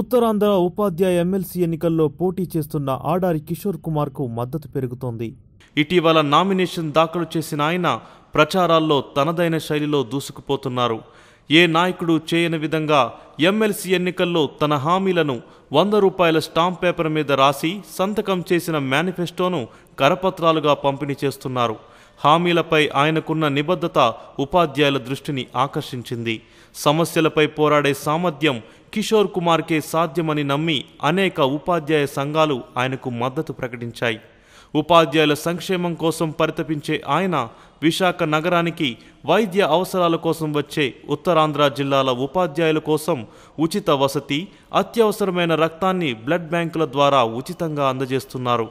ఉత్తరాంధ్ర ఉపాధ్యాయ ఎమ్మెల్సీ ఎన్నికల్లో పోటీ చేస్తున్న ఆడారి కిషోర్ కుమార్కు మద్దతు పెరుగుతోంది ఇటీవల నామినేషన్ దాఖలు చేసిన ఆయన ప్రచారాల్లో తనదైన శైలిలో దూసుకుపోతున్నారు ఏ నాయకుడు చేయని విధంగా ఎమ్మెల్సీ ఎన్నికల్లో తన హామీలను వంద రూపాయల స్టాంప్ పేపర్ మీద రాసి సంతకం చేసిన మేనిఫెస్టోను కరపత్రాలుగా పంపిణీ చేస్తున్నారు హామీలపై ఆయనకున్న నిబద్ధత ఉపాధ్యాయుల దృష్టిని ఆకర్షించింది సమస్యలపై పోరాడే సామర్థ్యం కిషోర్ కుమార్కే సాధ్యమని నమ్మి అనేక ఉపాధ్యాయ సంఘాలు ఆయనకు మద్దతు ప్రకటించాయి ఉపాధ్యాయుల సంక్షేమం కోసం పరితపించే ఆయన విశాఖ నగరానికి వైద్య అవసరాల కోసం వచ్చే ఉత్తరాంధ్ర జిల్లాల ఉపాధ్యాయుల కోసం ఉచిత వసతి అత్యవసరమైన రక్తాన్ని బ్లడ్ బ్యాంకుల ద్వారా ఉచితంగా అందజేస్తున్నారు